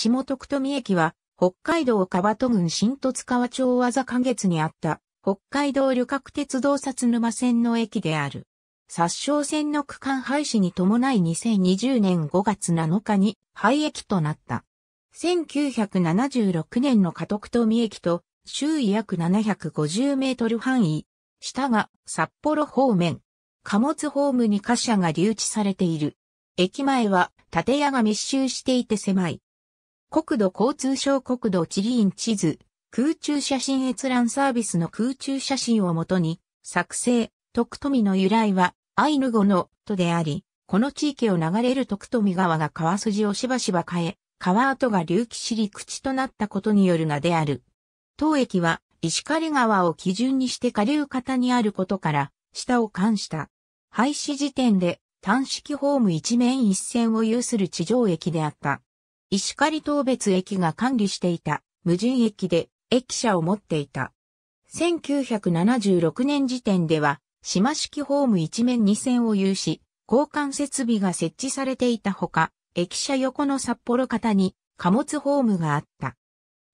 下徳富駅は、北海道川戸郡新十津川町技座花月にあった、北海道旅客鉄道札沼線の駅である。殺傷線の区間廃止に伴い2020年5月7日に廃駅となった。1976年の加徳富駅と周囲約750メートル範囲、下が札幌方面、貨物ホームに貨車が留置されている。駅前は建屋が密集していて狭い。国土交通省国土地理院地図、空中写真閲覧サービスの空中写真をもとに、作成、徳富の由来は、アイヌ語の、とであり、この地域を流れる徳富川が川筋をしばしば変え、川跡が隆起し陸地となったことによるがである。当駅は、石狩川を基準にして下流方にあることから、下を冠した。廃止時点で、単式ホーム一面一線を有する地上駅であった。石狩東別駅が管理していた無人駅で駅舎を持っていた。1976年時点では、島式ホーム一面2線を有し、交換設備が設置されていたほか、駅舎横の札幌方に貨物ホームがあった。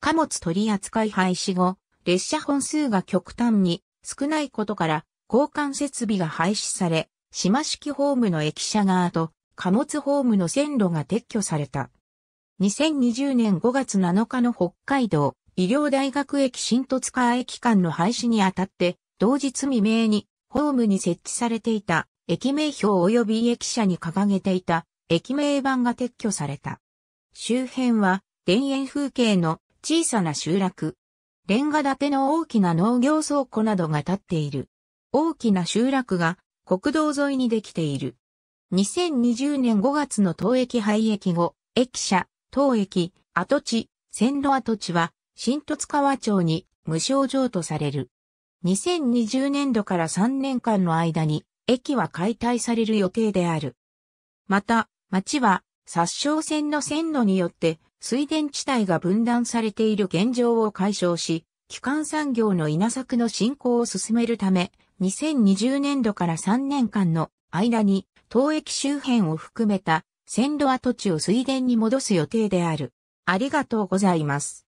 貨物取扱廃止後、列車本数が極端に少ないことから交換設備が廃止され、島式ホームの駅舎側と貨物ホームの線路が撤去された。2020年5月7日の北海道医療大学駅新戸塚駅間の廃止にあたって、同日未明にホームに設置されていた駅名表及び駅舎に掲げていた駅名板が撤去された。周辺は田園風景の小さな集落。レンガ建ての大きな農業倉庫などが建っている。大きな集落が国道沿いにできている。2020年5月の当駅廃駅後、駅舎、当駅、跡地、線路跡地は、新十津川町に無償譲渡される。2020年度から3年間の間に、駅は解体される予定である。また、町は、殺傷線の線路によって、水田地帯が分断されている現状を解消し、基幹産業の稲作の振興を進めるため、2020年度から3年間の間に、当駅周辺を含めた線路跡地を水田に戻す予定である。ありがとうございます。